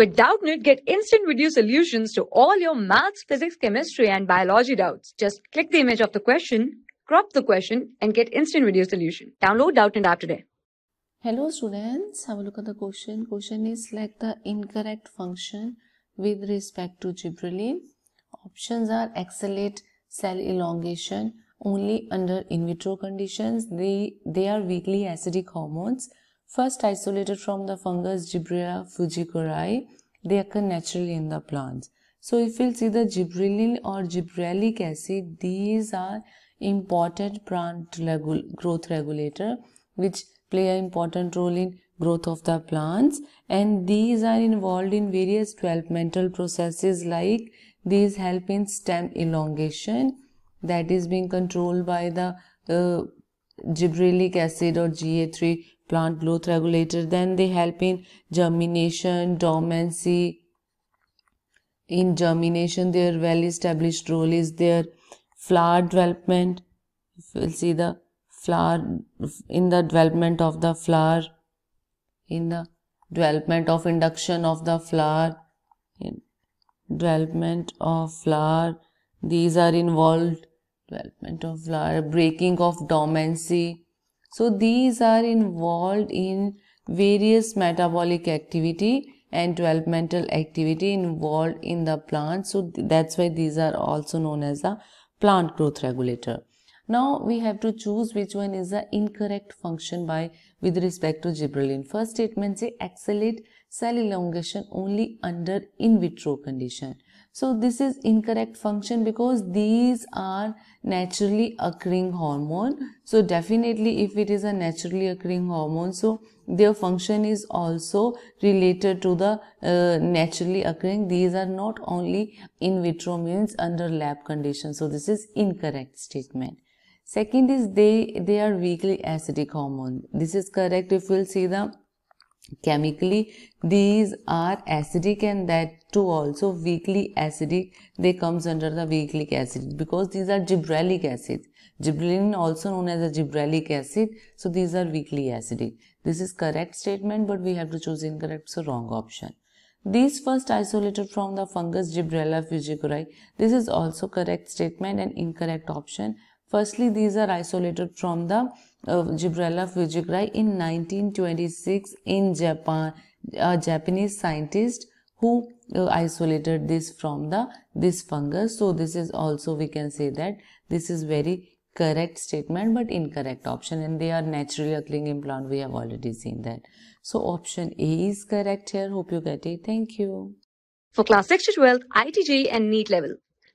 With Doubtnit, get instant video solutions to all your maths, physics, chemistry, and biology doubts. Just click the image of the question, crop the question, and get instant video solution. Download Doubtnit app today. Hello students, have a look at the question. Question is like the incorrect function with respect to gibberellin. Options are accelerate cell elongation only under in vitro conditions. They, they are weakly acidic hormones. First isolated from the fungus Gibrilla fujicorae, they occur naturally in the plants. So if we see the gibberellin or gibberellic acid, these are important plant growth regulator which play an important role in growth of the plants and these are involved in various developmental processes like these help in stem elongation that is being controlled by the uh, gibberellic acid or GA3 plant growth regulator then they help in germination dormancy in germination their well established role is their flower development we'll see the flower in the development of the flower in the development of induction of the flower in development of flower these are involved development of flower breaking of dormancy so these are involved in various metabolic activity and developmental activity involved in the plant. So that's why these are also known as the plant growth regulator. Now we have to choose which one is the incorrect function by with respect to gibberellin. First statement say accelerate cell elongation only under in vitro condition. So this is incorrect function because these are naturally occurring hormone. So definitely if it is a naturally occurring hormone, so their function is also related to the uh, naturally occurring. These are not only in vitro means under lab condition. So this is incorrect statement. Second is they, they are weakly acidic hormone. This is correct if we'll see the chemically these are acidic and that too also weakly acidic they comes under the weakly acids because these are gibberellic acids gibberellin also known as a gibberellic acid so these are weakly acidic this is correct statement but we have to choose incorrect so wrong option these first isolated from the fungus gibberella fujicorae this is also correct statement and incorrect option Firstly, these are isolated from the uh, Gibrella fujigrai in 1926 in Japan. A Japanese scientist who uh, isolated this from the this fungus. So this is also we can say that this is very correct statement but incorrect option and they are naturally occurring implant we have already seen that so option a is correct here hope you get it thank you for class 6 to 12 itj and neat level